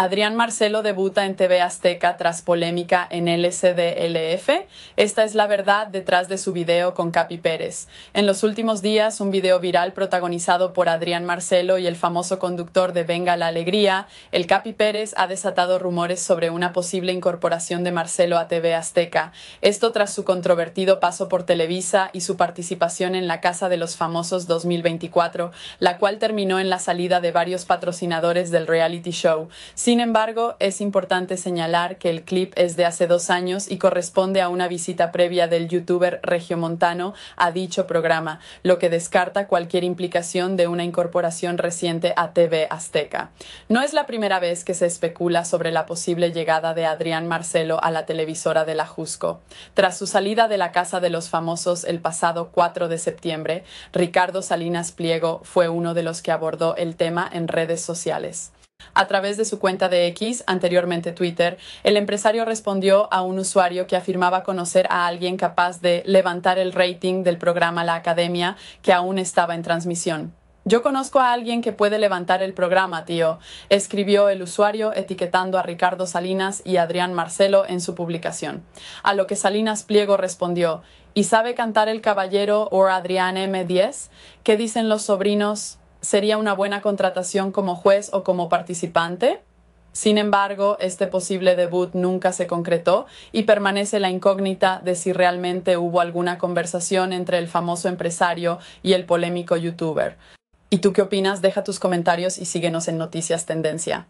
Adrián Marcelo debuta en TV Azteca tras polémica en LCDLF. Esta es la verdad detrás de su video con Capi Pérez. En los últimos días, un video viral protagonizado por Adrián Marcelo y el famoso conductor de Venga la Alegría, el Capi Pérez ha desatado rumores sobre una posible incorporación de Marcelo a TV Azteca. Esto tras su controvertido paso por Televisa y su participación en la Casa de los Famosos 2024, la cual terminó en la salida de varios patrocinadores del reality show. Sin embargo, es importante señalar que el clip es de hace dos años y corresponde a una visita previa del youtuber regiomontano a dicho programa, lo que descarta cualquier implicación de una incorporación reciente a TV Azteca. No es la primera vez que se especula sobre la posible llegada de Adrián Marcelo a la televisora de la Jusco. Tras su salida de la Casa de los Famosos el pasado 4 de septiembre, Ricardo Salinas Pliego fue uno de los que abordó el tema en redes sociales. A través de su cuenta de X, anteriormente Twitter, el empresario respondió a un usuario que afirmaba conocer a alguien capaz de levantar el rating del programa La Academia, que aún estaba en transmisión. Yo conozco a alguien que puede levantar el programa, tío, escribió el usuario etiquetando a Ricardo Salinas y Adrián Marcelo en su publicación. A lo que Salinas Pliego respondió, ¿y sabe cantar el caballero o Adrián M10? ¿Qué dicen los sobrinos? sería una buena contratación como juez o como participante. Sin embargo, este posible debut nunca se concretó y permanece la incógnita de si realmente hubo alguna conversación entre el famoso empresario y el polémico youtuber. ¿Y tú qué opinas? Deja tus comentarios y síguenos en Noticias Tendencia.